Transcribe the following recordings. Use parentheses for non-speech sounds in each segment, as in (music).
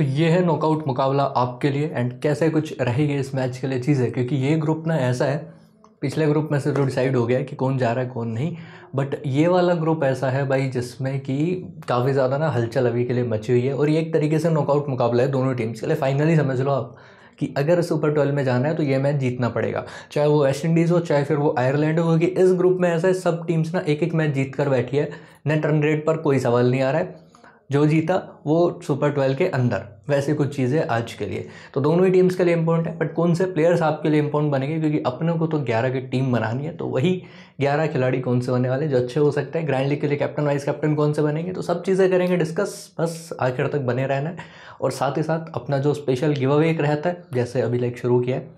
तो ये है नॉकआउट मुकाबला आपके लिए एंड कैसे कुछ रहेगी इस मैच के लिए चीज़ें क्योंकि ये ग्रुप ना ऐसा है पिछले ग्रुप में से तो डिसाइड हो गया कि कौन जा रहा है कौन नहीं बट ये वाला ग्रुप ऐसा है भाई जिसमें कि काफ़ी ज़्यादा ना हलचल अभी के लिए मची हुई है और ये एक तरीके से नॉकआउट मुकाबला है दोनों टीम्स के लिए फाइनली समझ लो आप कि अगर सुपर ट्वेल्व में जाना है तो ये मैच जीतना पड़ेगा चाहे वो वेस्ट इंडीज़ हो चाहे फिर वो आयरलैंड हो क्योंकि इस ग्रुप में ऐसा है सब टीम्स ना एक एक मैच जीत कर बैठी है नेट रन रेट पर कोई सवाल नहीं आ रहा है जो जीता वो सुपर ट्वेल्व के अंदर वैसे कुछ चीज़ें आज के लिए तो दोनों ही टीम्स के लिए इंपॉर्टेंट है बट कौन से प्लेयर्स आपके लिए इंपॉर्टेंट बनेंगे क्योंकि अपने को तो ग्यारह की टीम बनानी है तो वही ग्यारह खिलाड़ी कौन से बने वाले जो अच्छे हो सकते हैं ग्रैंड लीग के लिए कैप्टन वाइस कैप्टन कौन से बनेंगे तो सब चीज़ें करेंगे डिस्कस बस आखिर तक बने रहना है और साथ ही साथ अपना जो स्पेशल गिव अवे एक रहता है जैसे अभी लाइक शुरू किया है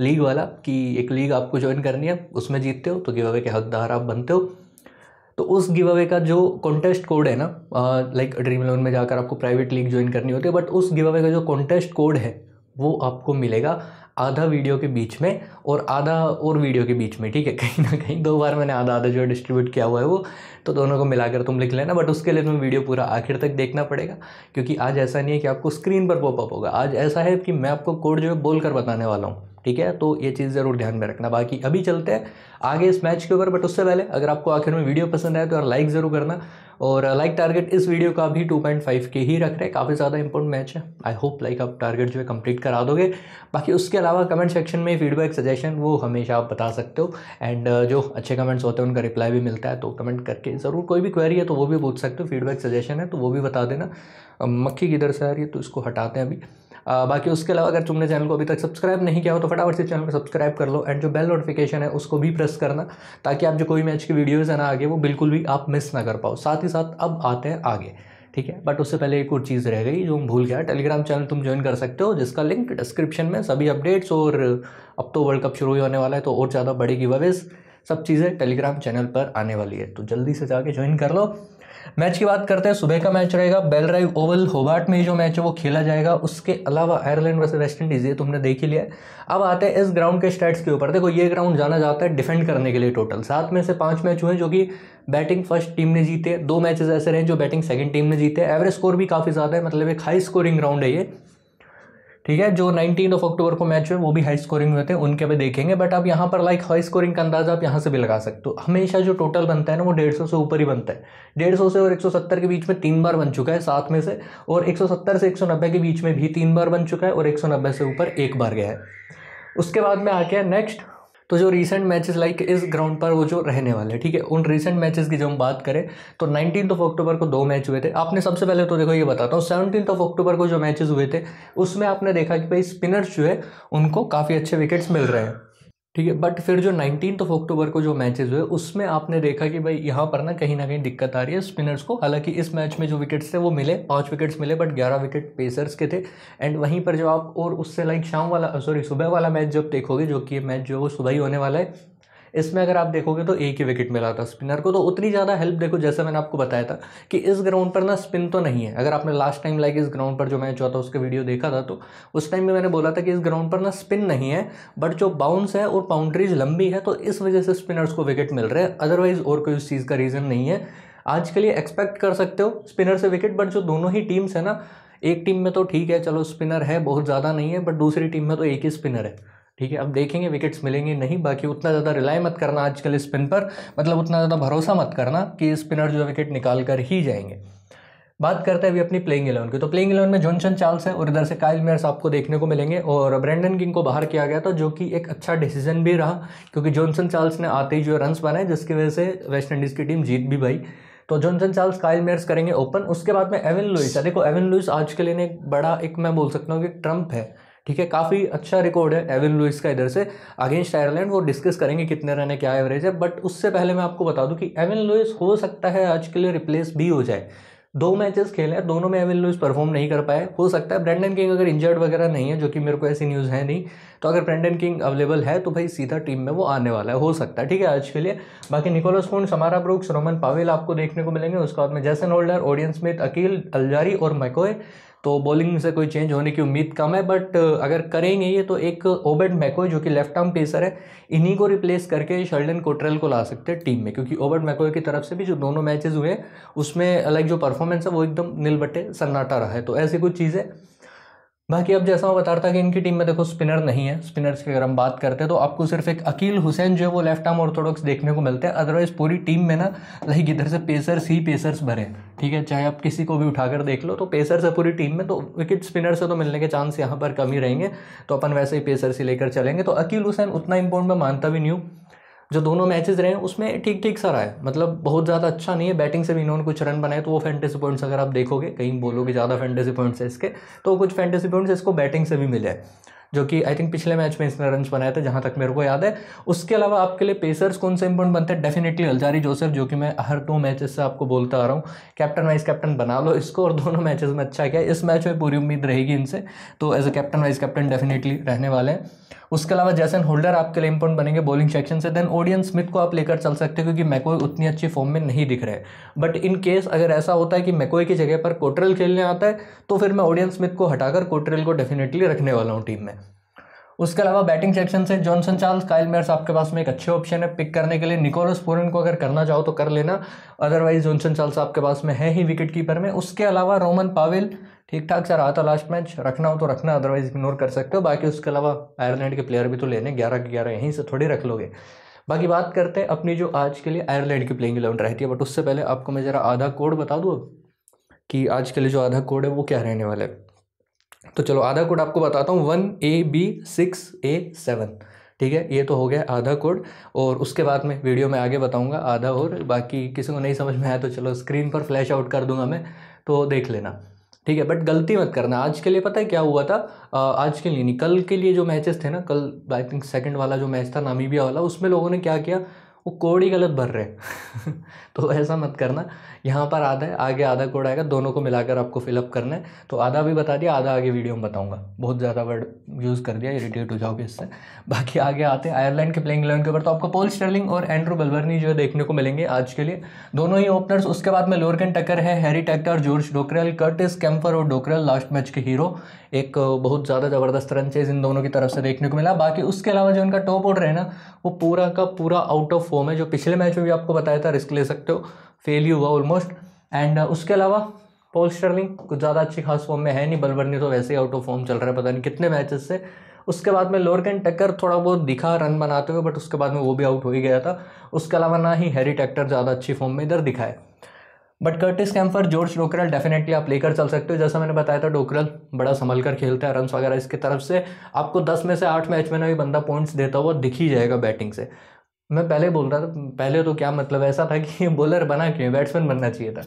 लीग वाला कि एक लीग आपको ज्वाइन करनी है उसमें जीतते हो तो गिव अवे के हकदार आप बनते हो तो उस गिव अवे का जो कॉन्टेस्ट कोड है ना लाइक ड्रीम इलेवन में जाकर आपको प्राइवेट लीग ज्वाइन करनी होती है बट उस गिव अवे का जो कॉन्टेस्ट कोड है वो आपको मिलेगा आधा वीडियो के बीच में और आधा और वीडियो के बीच में ठीक है (laughs) कहीं ना कहीं दो बार मैंने आधा आधा जो है डिस्ट्रीब्यूट किया हुआ है वो तो दोनों को मिलाकर तुम लिख लेना बट उसके लिए तुम्हें वीडियो पूरा आखिर तक देखना पड़ेगा क्योंकि आज ऐसा नहीं है कि आपको स्क्रीन पर पॉपअप होगा आज ऐसा है कि मैं आपको कोड जो है बोल कर बताने वाला हूँ ठीक है तो ये चीज़ ज़रूर ध्यान में रखना बाकी अभी चलते हैं आगे इस मैच के ऊपर बट उससे पहले अगर आपको आखिर में वीडियो पसंद आए तो यार लाइक ज़रूर करना और लाइक uh, टारगेट इस वीडियो का भी 2.5 के ही रख रहे हैं काफ़ी ज़्यादा इंपॉर्टेंट मैच है आई होप लाइक आप टारगेट जो है कंप्लीट करा दोगे बाकी उसके अलावा कमेंट सेक्शन में फीडबैक सजेशन वो हमेशा आप बता सकते हो एंड uh, जो अच्छे कमेंट्स होते हैं उनका रिप्लाई भी मिलता है तो कमेंट करके ज़रूर कोई भी क्वेरी है तो वो भी पूछ सकते हो फीडबैक सजेशन है तो वो भी बता देना मक्खी किधर से आ रही है तो इसको हटाते हैं अभी बाकी उसके अलावा अगर तुमने चैनल को अभी तक सब्सक्राइब नहीं किया हो तो फटाफट से चैनल को सब्सक्राइब कर लो एंड जो बेल नोटिफिकेशन है उसको भी प्रेस करना ताकि आप जो कोई मैच की वीडियोज़ है ना आगे वो बिल्कुल भी आप मिस ना कर पाओ साथ ही साथ अब आते हैं आगे ठीक है बट उससे पहले एक और चीज़ रह गई जो हम भूल गया टेलीग्राम चैनल तुम ज्वाइन कर सकते हो जिसका लिंक डिस्क्रिप्शन में सभी अपडेट्स और अब तो वर्ल्ड कप शुरू ही होने वाला है तो और ज़्यादा बढ़ेगी वेज सब चीज़ें टेलीग्राम चैनल पर आने वाली है तो जल्दी से जाके ज्वाइन कर लो मैच की बात करते हैं सुबह का मैच रहेगा बेल ड्राइव ओवल होबार्ट में जो मैच है वो खेला जाएगा उसके अलावा आयरलैंड वैसे वेस्ट इंडीज़ ये तुमने देख ही लिया अब आते हैं इस ग्राउंड के स्टैट्स के ऊपर देखो ये ग्राउंड जाना जाता है डिफेंड करने के लिए टोटल सात में से पाँच मैच हुए जो कि बैटिंग फर्स्ट टीम ने जीते दो मैचेस ऐसे रहे जो बैटिंग सेकंड टीम ने जीते एवरेज स्कोर भी काफ़ी ज़्यादा है मतलब एक हाई स्कोरिंग ग्राउंड है ये ठीक है जो नाइनटीन ऑफ अक्टूबर को मैच हुए वो भी हाई स्कोरिंग हुए थे उनके भी देखेंगे बट आप यहाँ पर लाइक हाई स्कोरिंग का अंदाजा आप यहाँ से भी लगा सकते हो तो हमेशा जो टोटल बनता है ना वो डेढ़ सौ से ऊपर ही बनता है डेढ़ सौ से और एक सौ सत्तर के बीच में तीन बार बन चुका है सात में से और एक सौ सत्तर से एक सौ नब्बे के बीच में भी तीन बार बन चुका है और एक सौ नब्बे से ऊपर एक बार गया है उसके बाद में आ गया नेक्स्ट तो जो रिसेंट मैचेस लाइक इस ग्राउंड पर वो जो रहने वाले ठीक है उन रिसेंट मैचेस की जब हम बात करें तो नाइनटीन ऑफ अक्टूबर को दो मैच हुए थे आपने सबसे पहले तो देखो ये बताता हूँ सेवनटीन ऑफ अक्टूबर को जो मैचेस हुए थे उसमें आपने देखा कि भाई स्पिनर्स जो है उनको काफ़ी अच्छे विकेट्स मिल रहे हैं ठीक है बट फिर जो नाइनटीन ऑफ अक्टूबर को जो मैचेस हुए उसमें आपने देखा कि भाई यहाँ पर ना कहीं ना कहीं दिक्कत आ रही है स्पिनर्स को हालांकि इस मैच में जो विकेट्स थे वो मिले पाँच विकेट्स मिले बट ग्यारह विकेट पेसर्स के थे एंड वहीं पर जो आप और उससे लाइक शाम वाला सॉरी सुबह वाला मैच जब देखोगे जो कि मैच जो वो सुबह ही होने वाला है इसमें अगर आप देखोगे तो एक ही विकेट मिला था स्पिनर को तो उतनी ज़्यादा हेल्प देखो जैसे मैंने आपको बताया था कि इस ग्राउंड पर ना स्पिन तो नहीं है अगर आपने लास्ट टाइम लाइक इस ग्राउंड पर जो मैच हुआ था उसके वीडियो देखा था तो उस टाइम में मैंने बोला था कि इस ग्राउंड पर ना स्पिन नहीं है बट जो बाउंस है और बाउंड्रीज लंबी है तो इस वजह से स्पिनर्स को विकेट मिल रहे हैं अदरवाइज़ और कोई उस चीज़ का रीज़न नहीं है आज के लिए एक्सपेक्ट कर सकते हो स्पिनर से विकेट बट जो दोनों ही टीम्स है ना एक टीम में तो ठीक है चलो स्पिनर है बहुत ज़्यादा नहीं है बट दूसरी टीम में तो एक ही स्पिनर है ठीक है अब देखेंगे विकेट्स मिलेंगे नहीं बाकी उतना ज़्यादा रिलाई मत करना आजकल स्पिन पर मतलब उतना ज़्यादा भरोसा मत करना कि स्पिनर जो विकेट निकाल कर ही जाएंगे बात करते हैं अभी अपनी प्लेइंग इलेवन की तो प्लेइंग इलेवन में जॉनसन चार्ल्स है और इधर से काइल मेयर्स आपको देखने को मिलेंगे और ब्रेंडन किंग को बाहर किया गया था जो कि एक अच्छा डिसीजन भी रहा क्योंकि जॉनसन चार्ल्स ने आते ही जो रन्स बनाए जिसकी वजह से वेस्ट इंडीज़ की टीम जीत भी भाई तो जॉनसन चार्ल्स काइल मेयर्स करेंगे ओपन उसके बाद में एवन लुइस है देखो एवन लुइस आज के लिए एक बड़ा एक मैं बोल सकता हूँ कि ट्रंप है ठीक है काफ़ी अच्छा रिकॉर्ड है एविन लुइस का इधर से अगेंस्ट आयरलैंड वो डिस्कस करेंगे कितने रन है क्या एवरेज है बट उससे पहले मैं आपको बता दूं कि एविन लुइस हो सकता है आज के लिए रिप्लेस भी हो जाए दो मैचेस खेले हैं दोनों में एविन लुइस परफॉर्म नहीं कर पाए हो सकता है ब्रेंडन किंग अगर इंजर्ड वगैरह नहीं है जो कि मेरे को ऐसी न्यूज़ है नहीं तो अगर ब्रेंडन किंग अवेलेबल है तो भाई सीधा टीम में वो आने वाला है हो सकता है ठीक है आज के लिए बाकी निकोलस फोन समारा ब्रुक्स रोमन पावेल आपको देखने को मिलेंगे उसके बाद में Jason Holder Odean Smith Akeal Alzarri और मैकोए तो बॉलिंग से कोई चेंज होने की उम्मीद कम है बट अगर करेंगे ये तो एक ओबेड मैकोय जो कि लेफ्ट आर्म पेसर है इन्हीं को रिप्लेस करके शर्डन कोटरेल को ला सकते हैं टीम में क्योंकि ओबेड मैको की तरफ से भी जो दोनों मैचेस हुए उसमें लाइक जो परफॉर्मेंस है वो एकदम निलबटे सन्नाटा रहा है तो ऐसी कुछ चीज़ें बाकी अब जैसा मैं बता रहा था कि इनकी टीम में देखो स्पिनर नहीं है स्पिनर्स की अगर हम बात करते हैं तो आपको सिर्फ एक अकील हुसैन जो है वो लेफ्ट आर्म ऑर्थोडॉक्स देखने को मिलते हैं अदरवाइज पूरी टीम में ना लाइक इधर से पेसर्स ही पेसर्स भरे ठीक है चाहे आप किसी को भी उठाकर देख लो तो पेसर्स है पूरी टीम में तो विकेट स्पिनर से तो मिलने के चांस यहाँ पर कम ही रहेंगे तो अपन वैसे ही पेसर्स ही लेकर चलेंगे तो अकील हुसैन उतना इंपॉर्टेंट मैं मानता भी नहीं हूँ जो दोनों मैचेस रहे हैं उसमें ठीक ठीक सा रहा है मतलब बहुत ज़्यादा अच्छा नहीं है बैटिंग से भी इन्होंने कुछ रन बनाए तो वो फैंटेसी पॉइंट्स अगर आप देखोगे कहीं बोलोगे ज़्यादा फैंटेसी पॉइंट्स है इसके तो कुछ फैंटेसी पॉइंट्स इसको बैटिंग से भी मिले हैं जो कि आई थिंक पिछले मैच में इसने रन बनाए थे जहाँ तक मेरे को याद है उसके अलावा आपके लिए पेसर्स कौन से इंपॉर्टेंट बनते हैं डेफिनेटली अलजारी जोसेफ जो कि मैं हर दो मैचेस से आपको बोलता आ रहा हूँ कैप्टन वाइस कैप्टन बना लो इसको और दोनों मैचेस में अच्छा किया इस मैच में पूरी उम्मीद रहेगी इनसे तो as a captain vice captain definitely रहने वाले हैं उसके अलावा जैसन होल्डर आपके लिए इंपॉर्ट बनेंगे बॉलिंग सेक्शन से देन ओडियन स्मिथ को आप लेकर चल सकते हो क्योंकि मैकोई उतनी अच्छी फॉर्म में नहीं दिख रहे बट इन केस अगर ऐसा होता है कि मैकोई की जगह पर कोटरल खेलने आता है तो फिर मैं ओडियन स्मिथ को हटाकर कोटरल को डेफिनेटली रखने वाला हूँ टीम में उसके अलावा बैटिंग सेक्शन से जॉनसन चार्ल्स काइल मेयर्स आपके पास में एक अच्छे ऑप्शन है पिक करने के लिए निकोलस पोरन को अगर करना चाहो तो कर लेना अदरवाइज जॉनसन चार्ल्स आपके पास में है ही विकेट कीपर में उसके अलावा रोमन पावेल ठीक ठाक सर आता लास्ट मैच रखना हो तो रखना अदरवाइज इग्नोर कर सकते हो बाकी उसके अलावा आयरलैंड के प्लेयर भी तो लेने ग्यारह के ग्यारह यहीं से थोड़ी रख लोगे बाकी बात करते हैं अपनी जो आज के लिए आयरलैंड की प्लेइंग इलेवन रहती है बट उससे पहले आपको मैं ज़रा आधा कोड बता दूँ कि आज के लिए जो आधा कोड है वो क्या रहने वाला है तो चलो आधा कोड आपको बताता हूँ one A B six A seven ठीक है ये तो हो गया आधा कोड और उसके बाद में वीडियो में आगे बताऊँगा आधा और बाकी किसी को नहीं समझ में आया तो चलो स्क्रीन पर फ्लैश आउट कर दूंगा मैं तो देख लेना ठीक है बट गलती मत करना आज के लिए पता है क्या हुआ था आज के लिए नहीं कल के लिए जो मैचेस थे ना कल आई थिंक सेकंड वाला जो मैच था नामीबिया वाला उसमें लोगों ने क्या किया वो कोड ही गलत भर रहे हैं (laughs) तो ऐसा मत करना यहाँ पर आधा है आगे आधा कोड आएगा दोनों को मिलाकर आपको फिलअप करना है तो आधा भी बता दिया आधा आगे वीडियो में बताऊँगा बहुत ज़्यादा वर्ड यूज़ कर दिया इरिटेट हो जाओगे इससे बाकी आगे आते हैं आयरलैंड के प्लेइंग इलेवन के ऊपर तो आपको पोल स्टर्लिंग और एंड्रू बल्बर्नी जो देखने को मिलेंगे आज के लिए दोनों ही ओपनर्स उसके बाद में लोअर टकर है Harry Tector George Dockrell Curtis Campher और डोकरल लास्ट मैच के हीरो एक uh, बहुत ज़्यादा ज़बरदस्त रन चेज इन दोनों की तरफ से देखने को मिला बाकी उसके अलावा जो उनका टॉप ऑर्डर है ना वो पूरा का पूरा आउट ऑफ फॉर्म है जो पिछले मैच में भी आपको बताया था रिस्क ले सकते हो फेल ही हुआ ऑलमोस्ट एंड uh, उसके अलावा पॉल स्टर्लिंग कुछ ज़्यादा अच्छी खास फॉर्म में है नहीं बलबर्नी तो वैसे ही आउट ऑफ फॉर्म चल रहा है पता नहीं कितने मैचेस से उसके बाद में लोअर कैन टक्कर थोड़ा बहुत दिखा रन बनाते हुए बट उसके बाद में वो भी आउट हो ही गया था उसके अलावा ना ही हैरी टैक्टर ज़्यादा अच्छी फॉर्म में इधर दिखा है but Curtis Campher George Dockrell definitely आप लेकर चल सकते हो जैसा मैंने बताया था डोकरल बड़ा संभल कर खेलता है रन वगैरह इसकी तरफ से आपको दस में से आठ मैच में ना भी बंदा पॉइंट्स देता हुआ दिख ही जाएगा बैटिंग से मैं पहले बोल रहा था पहले तो क्या मतलब ऐसा था कि ये (laughs) बॉलर बना क्यों बैट्समैन बनना चाहिए था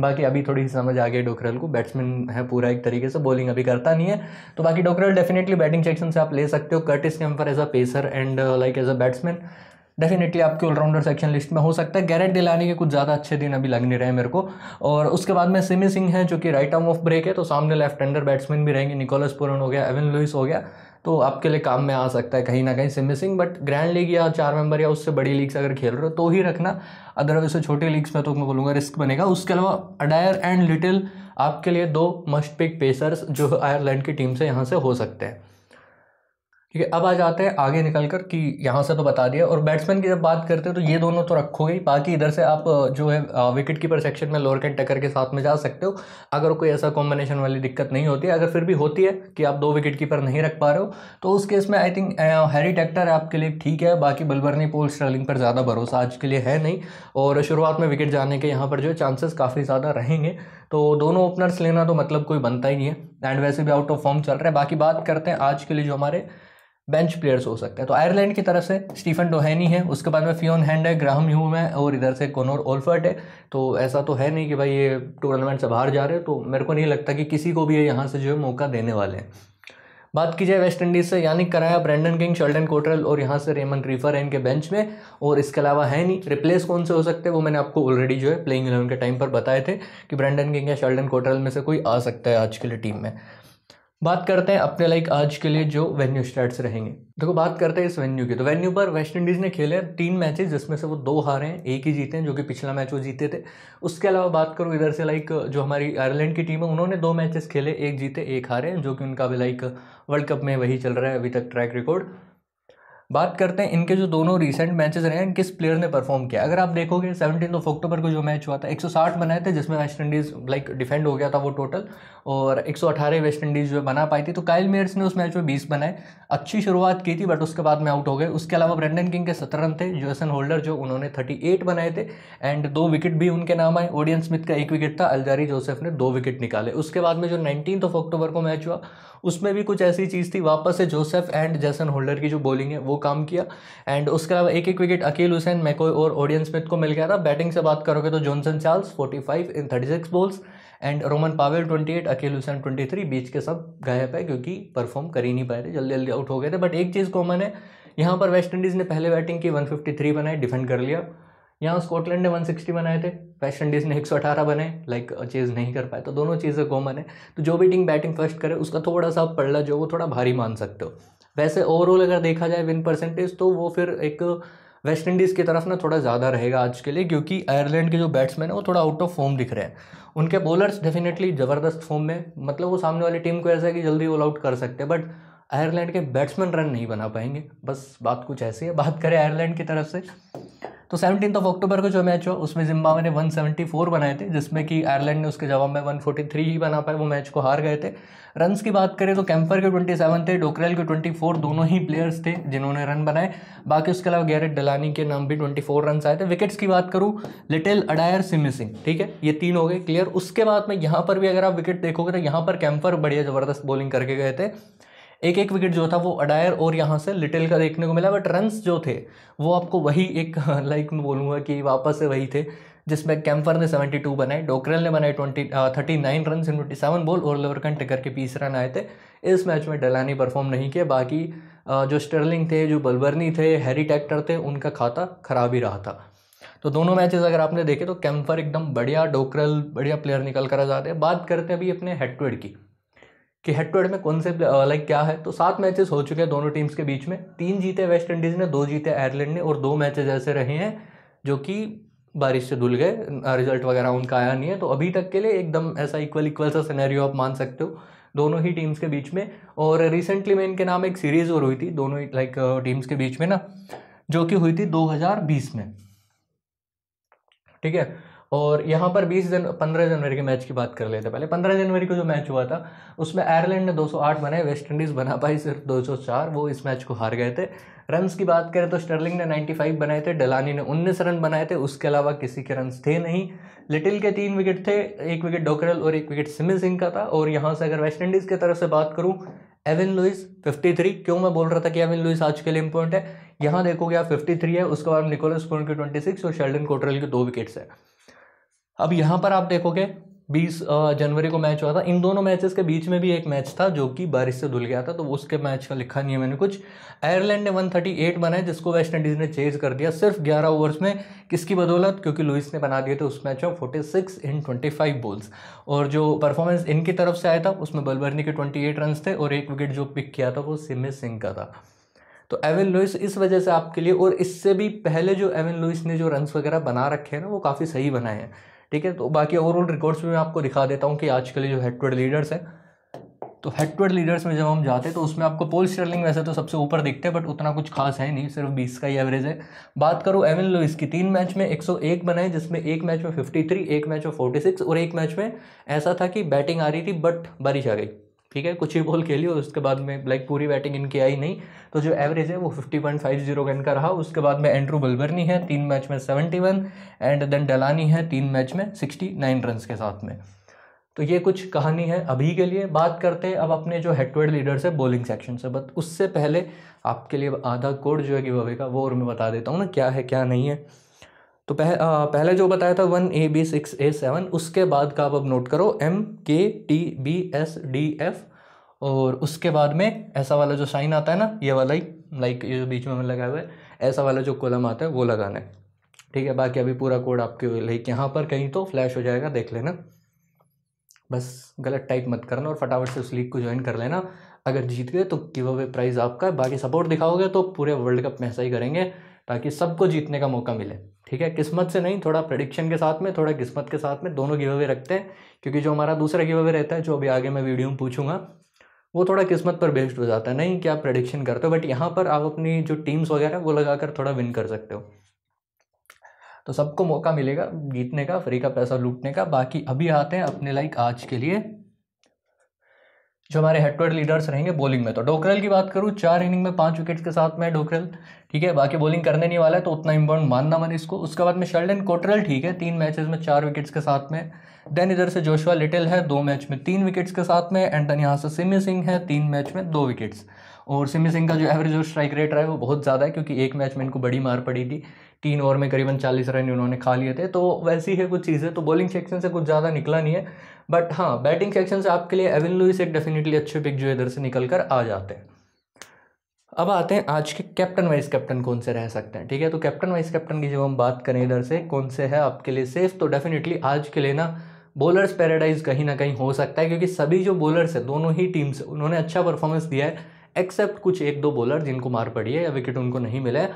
बाकी अभी थोड़ी समझ आ गई डोकरल को बैट्समैन है पूरा एक तरीके से बॉलिंग अभी करता नहीं है तो बाकी डोकरल डेफिनेटली बैटिंग सेक्शन से आप ले सकते हो Curtis Campher as a pacer and like as a batsman definitely आपके ऑलराउंडर सेक्शन लिस्ट में हो सकता है गैरेट दिलाने के कुछ ज़्यादा अच्छे दिन अभी लग नहीं रहे मेरे को और उसके बाद में सिमी सिंह है जो कि राइट आर्म ऑफ ब्रेक है तो सामने लेफ्ट हैंडर बैट्समैन भी रहेंगे निकोलस पुरन हो गया एवन लुइस हो गया तो आपके लिए काम में आ सकता है कहीं ना कहीं से मिसिंग बट ग्रैंड लीग या चार मेंबर या उससे बड़ी लीग्स अगर खेल रहे हो तो ही रखना अदरवाइज से छोटी लीग्स में तो मैं बोलूँगा रिस्क बनेगा उसके अलावा अडायर एंड लिटिल आपके लिए दो मस्ट पिक पेसर्स जो आयरलैंड की टीम से यहाँ से हो सकते हैं ठीक है अब आ जाते हैं आगे निकल कर कि यहाँ से तो बता दिया और बैट्समैन की जब बात करते हैं तो ये दोनों तो रखोगे ही बाकी इधर से आप जो है विकेट कीपर सेक्शन में लोअर कैंड टकर के साथ में जा सकते हो अगर कोई ऐसा कॉम्बिनेशन वाली दिक्कत नहीं होती अगर फिर भी होती है कि आप दो विकेट कीपर नहीं रख पा रहे हो तो उस केस में आई थिंक हैरी टैक्टर आपके लिए ठीक है बाकी बलबरनी पोल स्ट्रलिंग पर ज़्यादा भरोसा आज के लिए है नहीं और शुरुआत में विकेट जाने के यहाँ पर जो चांसेस काफ़ी ज़्यादा रहेंगे तो दोनों ओपनर्स लेना तो मतलब कोई बनता ही नहीं है एंड वैसे भी आउट ऑफ फॉर्म चल रहा है बाकी बात करते हैं आज के लिए जो हमारे बेंच प्लेयर्स हो सकते हैं तो आयरलैंड की तरफ से स्टीफन डोहैनी है उसके बाद में फियोन हैंड है ग्राहम ह्यूम है और इधर से कोनोर ओल्फर्ट है तो ऐसा तो है नहीं कि भाई ये टूर्नामेंट से बाहर जा रहे तो मेरे को नहीं लगता कि किसी को भी ये यहाँ से जो है मौका देने वाले हैं बात की जाए वेस्ट इंडीज़ से यानी कराया ब्रैंडन किंग शर्डन कोटरल और यहाँ से रेमन रीफर है इनके बेंच में और इसके अलावा है नहीं रिप्लेस कौन से हो सकते हैं वो मैंने आपको ऑलरेडी जो है प्लेइंग इलेवन के टाइम पर बताए थे कि ब्रैंडन किंग या शर्ल्डन कोटरल में से कोई आ सकता है आज के लिए टीम में बात करते हैं अपने लाइक आज के लिए जो वेन्यू स्टार्ट्स रहेंगे देखो बात करते हैं इस वेन्यू की तो वेन्यू पर वेस्ट इंडीज़ ने खेले तीन मैचेस जिसमें से वो दो हारे हैं एक ही जीते हैं जो कि पिछला मैच वो जीते थे उसके अलावा बात करूँ इधर से लाइक जो हमारी आयरलैंड की टीम है उन्होंने दो मैचेस खेले एक जीते एक हारे जो कि उनका भी लाइक वर्ल्ड कप में वही चल रहा है अभी तक ट्रैक रिकॉर्ड बात करते हैं इनके जो दोनों रिसेंट मैचेस रहे हैं किस प्लेयर ने परफॉर्म किया अगर आप देखोगे सेवनटीन ऑफ अक्टूबर को जो मैच हुआ था 160 बनाए थे जिसमें वेस्ट इंडीज़ लाइक डिफेंड हो गया था वो टोटल और 118 वेस्ट इंडीज़ जो बना पाई थी तो काइल मेयर्स ने उस मैच में बीस बनाए अच्छी शुरुआत की थी बट उसके बाद में आउट हो गए उसके अलावा ब्रेंडन किंग के सत्रह रन थे जोसन होल्डर जो उन्होंने थर्टी बनाए थे एंड दो विकेट भी उनके नाम आए ओडियन स्मिथ का एक विकेट था अलजारी जोसेफ ने दो विकेट निकाले उसके बाद में जो नाइनटीन ऑफ अक्टूबर को मैच हुआ उसमें भी कुछ ऐसी चीज़ थी वापस से जोसेफ एंड जैसन होल्डर की जो बॉलिंग है वो काम किया एंड उसके अलावा एक एक विकेट अकेल हुसैन मैकोय और ऑडियन स्मिथ को मिल गया था बैटिंग से बात करोगे तो Johnson Charles 45 in six balls and Rovman Powell 28 Akeal Hussain three बीच के सब गायब है क्योंकि परफॉर्म कर ही नहीं पाए थे जल्दी जल्दी आउट हो गए थे बट एक चीज़ कॉमन है यहाँ पर वेस्ट इंडीज़ ने पहले बैटिंग की 153 बनाई डिफेंड कर लिया यहाँ स्कॉटलैंड ने 160 बनाए थे वेस्ट इंडीज़ ने 118 बने लाइक चेज़ नहीं कर पाए तो दोनों चीज़ें कॉमन है तो जो भी टीम बैटिंग फर्स्ट करे उसका थोड़ा सा पड़ला जो वो थोड़ा भारी मान सकते हो वैसे ओवरऑल अगर देखा जाए विन परसेंटेज तो वो फिर एक वेस्ट इंडीज़ की तरफ ना थोड़ा ज़्यादा रहेगा आज के लिए क्योंकि आयरलैंड के जो बैट्समैन हैं वो थोड़ा आउट ऑफ फॉर्म दिख रहे हैं उनके बॉलर्स डेफिनेटली ज़बरदस्त फॉर्म में मतलब वो सामने वाली टीम को ऐसा है कि जल्दी ऑल आउट कर सकते हैं बट आयरलैंड के बैट्समैन रन नहीं बना पाएंगे बस बात कुछ ऐसी है बात करें आयरलैंड की तरफ से तो सेवनटीन ऑफ अक्टूबर को जो मैच हुआ उसमें जिम्बावे ने 174 बनाए थे जिसमें कि आयरलैंड ने उसके जवाब में 143 ही बना पाए वो मैच को हार गए थे रन्स की बात करें तो कैंपर के 27 थे डोकरेल के 24 दोनों ही प्लेयर्स थे जिन्होंने रन बनाए बाकी उसके अलावा गैरेट डलानी के नाम भी फोर रन आए थे विकेट्स की बात करूँ लिटिल अडायर सिमी सिंह ठीक है ये तीन हो गए क्लियर उसके बाद में यहाँ पर भी अगर आप विकेट देखोगे तो यहाँ पर कैंपर बढ़िया ज़बरदस्त बॉलिंग करके गए थे एक एक विकेट जो था वो अडायर और यहाँ से लिटिल का देखने को मिला बट रन्स जो थे वो आपको वही एक लाइक (laughs) मैं बोलूँगा कि वापस से वही थे जिसमें कैम्फर ने 72 बनाए डोकरल ने बनाए 20 thirty nine run in twenty seven ball और लवरकन टिकर के बीस रन आए थे इस मैच में डलानी परफॉर्म नहीं किया बाकी uh, जो स्टर्लिंग थे जो बलबर्नी थे हैरी टैक्टर थे उनका खाता खराब ही रहा था तो दोनों मैचेस अगर आपने देखे तो कैम्फर एकदम बढ़िया डोकरल बढ़िया प्लेयर निकल कर आ जाते हैं बात करते हैं अभी अपने हेटवेड की कि हेड टू हेड में कौन से लाइक क्या है तो सात मैचेस हो चुके हैं दोनों टीम्स के बीच में तीन जीते वेस्ट इंडीज़ ने दो जीते आयरलैंड ने और दो मैचेस ऐसे रहे हैं जो कि बारिश से धुल गए रिजल्ट वगैरह उनका आया नहीं है तो अभी तक के लिए एकदम ऐसा इक्वल इक्वल सा सिनेरियो आप मान सकते हो दोनों ही टीम्स के बीच में और रिसेंटली में इनके नाम एक सीरीज़ और हुई थी दोनों ही लाइक टीम्स के बीच में ना जो कि हुई थी 2020 में ठीक है और यहाँ पर 20 जन पंद्रह जनवरी के मैच की बात कर लेते पहले 15 जनवरी को जो मैच हुआ था उसमें आयरलैंड ने 208 बनाए वेस्ट इंडीज़ बना पाई सिर्फ 204 वो इस मैच को हार गए थे रन्स की बात करें तो स्टर्लिंग ने 95 बनाए थे डलानी ने 19 रन बनाए थे उसके अलावा किसी के रन थे नहीं लिटिल के तीन विकेट थे एक विकेट डोकरल और एक विकेट सिमी सिंह का था और यहाँ से अगर वेस्ट इंडीज़ की तरफ से बात करूँ एविन लुइस 53 क्यों मैं बोल रहा था कि एविन लुइस आज के लिए इंपॉर्टेंट है यहाँ देखोगे आप 53 है उसके बाद निकोलस फोन के 26 और शेल्डन कोटरल के दो विकेट्स हैं अब यहाँ पर आप देखोगे 20 जनवरी को मैच हुआ था इन दोनों मैचेस के बीच में भी एक मैच था जो कि बारिश से धुल गया था तो उसके मैच का लिखा नहीं है मैंने कुछ आयरलैंड ने 138 बनाए जिसको वेस्ट इंडीज़ ने चेज कर दिया सिर्फ 11 ओवर्स में किसकी बदौलत क्योंकि लुइस ने बना दिए थे उस मैच में forty six in twenty five balls और जो परफॉर्मेंस इनकी तरफ से आया था उसमें बलबर्नी के ट्वेंटी एट थे और एक विकेट जो पिक किया था वो सिमे सिंह का था तो एवन लुइस इस वजह से आपके लिए और इससे भी पहले जो एवन लुइस ने जो रन वगैरह बना रखे हैं ना वो काफ़ी सही बनाए हैं ठीक है तो बाकी ओवरऑल रिकॉर्ड्स में मैं आपको दिखा देता हूँ कि आजकल जो हेड टूड लीडर्स हैं तो हेड टूड लीडर्स में जब हम जाते हैं तो उसमें आपको पोल स्टर्लिंग वैसे तो सबसे ऊपर दिखते हैं बट उतना कुछ खास है नहीं सिर्फ बीस का ही एवरेज है बात करूँ एविन लुइस की तीन मैच में एक बनाए जिसमें एक मैच में थ्री एक मैच में सिक्स और एक मैच में ऐसा था कि बैटिंग आ रही थी बट बारिश आ गई ठीक है कुछ ही बॉल खेली और उसके बाद में लाइक पूरी बैटिंग इनकी आई नहीं तो जो एवरेज है वो fifty point five zero run का रहा उसके बाद में एंड्रू बल्बरनी है तीन मैच में seventy one and then Delany है तीन मैच में सिक्सटी नाइन रन के साथ में तो ये कुछ कहानी है अभी के लिए बात करते हैं अब अपने जो हेड टू लीडर्स है बॉलिंग सेक्शन से बट उससे पहले आपके लिए आधा कोड जो है कि अवे का वो और मैं बता देता हूँ ना क्या है क्या नहीं है तो पह, आ, पहले जो बताया था one A B six A seven उसके बाद का आप अब नोट करो M K T B S D F और उसके बाद में ऐसा वाला जो साइन आता है ना ये वाला ही लाइक ये बीच में हमें लगाया हुआ है ऐसा वाला जो कॉलम आता है वो लगाना है ठीक है बाकी अभी पूरा कोड आपके लाइक यहाँ पर कहीं तो फ्लैश हो जाएगा देख लेना बस गलत टाइप मत करना और फटाफट से उस लीग को ज्वाइन कर लेना अगर जीत गए तो गिव अवे प्राइज़ आपका बाकी सपोर्ट दिखाओगे तो पूरे वर्ल्ड कप में ऐसा ही करेंगे ताकि सबको जीतने का मौका मिले ठीक है किस्मत से नहीं थोड़ा प्रडिक्शन के साथ में थोड़ा किस्मत के साथ में दोनों गिव अवे रखते हैं क्योंकि जो हमारा दूसरा गिव अवे रहता है जो अभी आगे मैं वीडियो में पूछूंगा वो थोड़ा किस्मत पर बेस्ड हो जाता है नहीं कि आप प्रडिक्शन करते हो बट यहाँ पर आप अपनी जो टीम्स वगैरह वो लगा कर थोड़ा विन कर सकते हो तो सबको मौका मिलेगा जीतने का फ्री का पैसा लूटने का बाकी अभी आते हैं अपने लाइक आज के लिए जो हमारे हेडवेड लीडर्स रहेंगे बॉलिंग में तो डोकरल की बात करूँ चार इनिंग में पाँच विकेट्स के साथ में डोकरल ठीक है बाकी बॉलिंग करने नहीं वाला है तो उतना इंपॉर्टेंट मानना मैंने इसको उसके बाद में शर्डन कोटरल ठीक है तीन मैचेस में चार विकेट्स के साथ में देन इधर से जोशुआ लिटिल है दो मैच में तीन विकेट्स के साथ में एंड देन यहाँ से सिमी सिंह है तीन मैच में दो विकेट्स और सिमी सिंह का जो एवरेज और स्ट्राइक रेट रहा है वो बहुत ज़्यादा है क्योंकि एक मैच में इनको बड़ी मार पड़ी थी तीन ओवर में करीबन चालीस रन उन्होंने खा लिए थे तो वैसी है कुछ चीज़ें तो बॉलिंग सेक्शन से कुछ ज़्यादा निकला नहीं है बट हाँ बैटिंग सेक्शन से आपके लिए एविन लुइस एक डेफिनेटली अच्छे पिक जो इधर से निकल कर आ जाते हैं अब आते हैं आज के कैप्टन वाइस कैप्टन कौन से रह सकते हैं ठीक है तो कैप्टन वाइस कैप्टन की जब हम बात करें इधर से कौन से है आपके लिए सेफ तो डेफिनेटली आज के लिए ना बॉलर्स पैराडाइज कहीं ना कहीं हो सकता है क्योंकि सभी जो बॉलर्स हैं दोनों ही टीम से उन्होंने अच्छा परफॉर्मेंस दिया है एक्सेप्ट कुछ एक दो बॉलर जिनको मार पड़ी है या विकेट उनको नहीं मिला है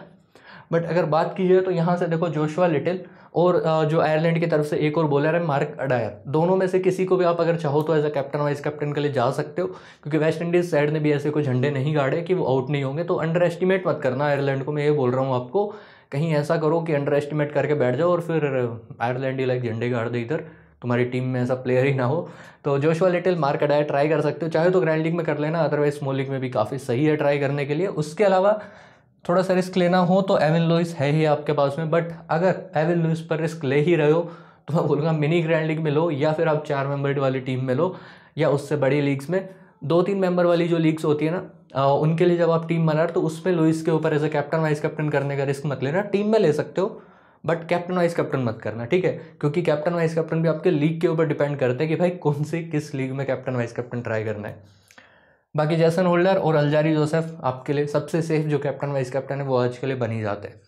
बट अगर बात की जाए तो यहाँ से देखो जोशुआ लिटिल और जो आयरलैंड की तरफ से एक और बॉलर है मार्क अडायर दोनों में से किसी को भी आप अगर चाहो तो as a captain vice captain के लिए जा सकते हो क्योंकि वेस्ट इंडीज़ साइड ने भी ऐसे कोई झंडे नहीं गाड़े कि वो आउट नहीं होंगे तो अंडर एस्टिमेट मत करना आयरलैंड को मैं ये बोल रहा हूँ आपको कहीं ऐसा करो कि अंडर एस्टिमेट करके बैठ जाओ और फिर आयरलैंड ही लाइक झंडे गाड़ दे इधर तुम्हारी टीम में ऐसा प्लेयर ही ना हो तो Joshua Little Mark Adair try कर सकते हो चाहे तो ग्रैंड लीग में कर लेना अदरवाइज स्मॉल लीग में भी काफ़ी सही है ट्राई करने के लिए उसके अलावा थोड़ा सा रिस्क लेना हो तो एवन लुइस है ही आपके पास में बट अगर एवन लुइस पर रिस्क ले ही रहे हो तो मैं बोलूँगा मिनी ग्रैंड लीग में लो या फिर आप चार मेंबर वाली टीम में लो या उससे बड़ी लीग्स में दो तीन मेंबर वाली जो लीग्स होती है ना आ, उनके लिए जब आप टीम बना रहे तो उसमें लुइस के ऊपर as a captain vice captain करने का रिस्क मत लेना टीम में ले सकते हो बट कैप्टन वाइस कैप्टन मत करना ठीक है क्योंकि कैप्टन वाइस कैप्टन भी आपके लीग के ऊपर डिपेंड करते हैं कि भाई कौन से किस लीग में कैप्टन वाइस कैप्टन ट्राई करना है बाकी जैसन होल्डर और अलजारी जोसेफ आपके लिए सबसे सेफ जो कैप्टन वाइस कैप्टन है वो आज के लिए बनी जाते हैं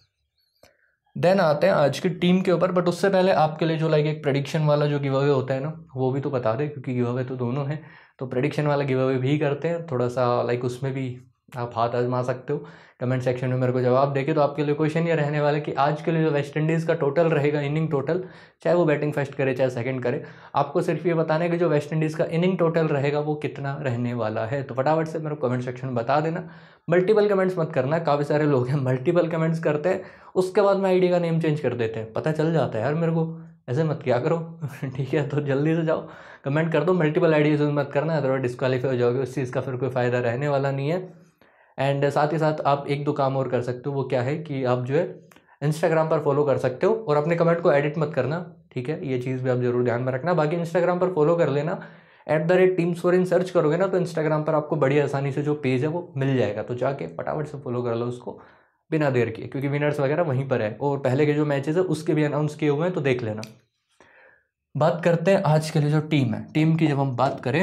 देन आते हैं आज की टीम के ऊपर बट उससे पहले आपके लिए जो लाइक एक प्रडिक्शन वाला जो गिव अवे होता है ना वो भी तो बता दें क्योंकि गिव अवे तो दोनों हैं तो प्रडिक्शन वाला गिव अवे भी करते हैं थोड़ा सा लाइक उसमें भी आप हाथ आजमा सकते हो कमेंट सेक्शन में मेरे को जवाब देके तो आपके लिए क्वेश्चन ये रहने वाला है कि आज के लिए जो वेस्ट इंडीज़ का टोटल रहेगा इनिंग टोटल चाहे वो बैटिंग फर्स्ट करे चाहे सेकंड करे आपको सिर्फ ये बताना है कि जो वेस्ट इंडीज़ का इनिंग टोटल रहेगा वो कितना रहने वाला है तो फटाफट से मेरे को कमेंट सेक्शन में बता देना मल्टीपल कमेंट्स मत करना काफ़ी सारे लोग हैं मल्टीपल कमेंट्स करते हैं उसके बाद में आई का नेम चेंज कर देते हैं पता चल जाता है यार मेरे को ऐसे मत क्या करो (laughs) ठीक है तो जल्दी से जाओ कमेंट कर दो मल्टीपल आईडीज मत करना अदरवाइज डिस्कालीफाई हो जाओगे उस चीज़ का फिर कोई फ़ायदा रहने वाला नहीं है एंड साथ ही साथ आप एक दो काम और कर सकते हो वो क्या है कि आप जो है इंस्टाग्राम पर फॉलो कर सकते हो और अपने कमेंट को एडिट मत करना ठीक है ये चीज़ भी आप जरूर ध्यान में रखना बाकी इंस्टाग्राम पर फॉलो कर लेना at the rate team in search करोगे ना तो इंस्टाग्राम पर आपको बड़ी आसानी से जो पेज है वो मिल जाएगा तो जाके फटाफट से फॉलो कर लो उसको बिना देर के क्योंकि विनर्स वगैरह वहीं पर है और पहले के जो मैचेस है उसके भी अनाउंस किए हुए हैं तो देख लेना बात करते हैं आज के लिए जो टीम है टीम की जब हम बात करें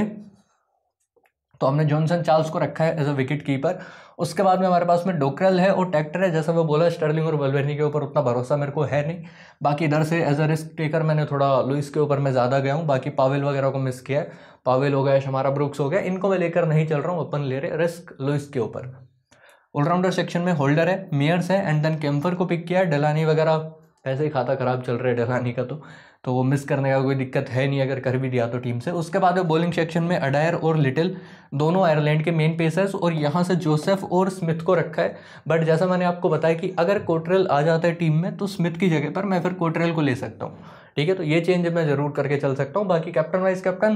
तो हमने जॉनसन चार्ल्स को रखा है एज अ विकेट कीपर उसके बाद में हमारे पास में डोकरल है और ट्रैक्टर है जैसा वो बोला स्टर्लिंग और बलवेनी के ऊपर उतना भरोसा मेरे को है नहीं बाकी इधर से एज अ रिस्क टेकर मैंने थोड़ा लुइस के ऊपर मैं ज़्यादा गया हूँ बाकी पावेल वगैरह को मिस किया है पावेल हो गया हमारा ब्रुक्स हो गया इनको मैं लेकर नहीं चल रहा हूँ ओपन ले रहे रिस्क लुइस के ऊपर ऑलराउंडर सेक्शन में होल्डर है मेयर्स है एंड देन कैम्फर को पिक किया है डलानी वगैरह ऐसे ही खाता खराब चल रहा है डलानी का तो तो वो मिस करने का कोई दिक्कत है नहीं अगर कर भी दिया तो टीम से उसके बाद वो बॉलिंग सेक्शन में अडायर और लिटिल दोनों आयरलैंड के मेन पेसर्स और यहाँ से जोसेफ और स्मिथ को रखा है बट जैसा मैंने आपको बताया कि अगर कोटरेल आ जाता है टीम में तो स्मिथ की जगह पर मैं फिर कोटरेल को ले सकता हूँ ठीक है तो ये चेंज मैं ज़रूर करके चल सकता हूँ बाकी कैप्टन वाइस कैप्टन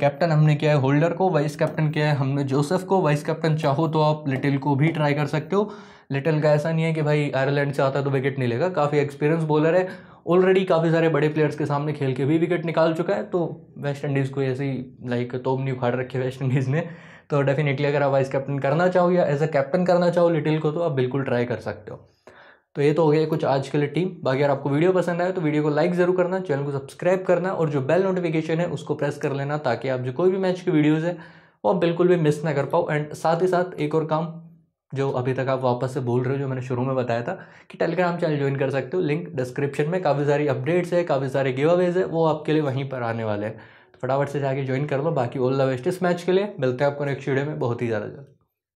कैप्टन हमने किया है होल्डर को वाइस कैप्टन किया है हमने जोसेफ को वाइस कैप्टन चाहो तो आप लिटिल को भी ट्राई कर सकते हो लिटिल का ऐसा नहीं है कि भाई आयरलैंड से आता है तो विकेट नहीं लेगा काफ़ी एक्सपीरियंस बॉलर है ऑलरेडी काफ़ी सारे बड़े प्लेयर्स के सामने खेल के भी विकेट निकाल चुका है तो वेस्ट इंडीज़ को ऐसी लाइक तोब नहीं उखाड़ रखी वेस्ट इंडीज़ ने तो डेफिनेटली अगर आप वाइस कैप्टन करना चाहो या एज अ कैप्टन करना चाहो लिटिल को तो आप बिल्कुल ट्राई कर सकते हो तो ये तो हो गया कुछ आज के लिए टीम बाकी अगर आपको वीडियो पसंद आए तो वीडियो को लाइक ज़रूर करना चैनल को सब्सक्राइब करना और जो बेल नोटिफिकेशन है उसको प्रेस कर लेना ताकि आप जो कोई भी मैच की वीडियोज़ है वो बिल्कुल भी मिस ना कर पाओ एंड साथ ही साथ एक और काम जो अभी तक आप वापस से बोल रहे हो जो मैंने शुरू में बताया था कि टेलीग्राम चैनल ज्वाइन कर सकते हो लिंक डिस्क्रिप्शन में काफ़ी सारी अपडेट्स है काफ़ी सारे गिव अवेज है वो आपके लिए वहीं पर आने वाले हैं तो फटाफट से जाके ज्वाइन कर लो बाकी ऑल द बेस्ट इस मैच के लिए मिलते हैं आपको नेक्स्ट वीडियो में बहुत ही ज़्यादा जल्द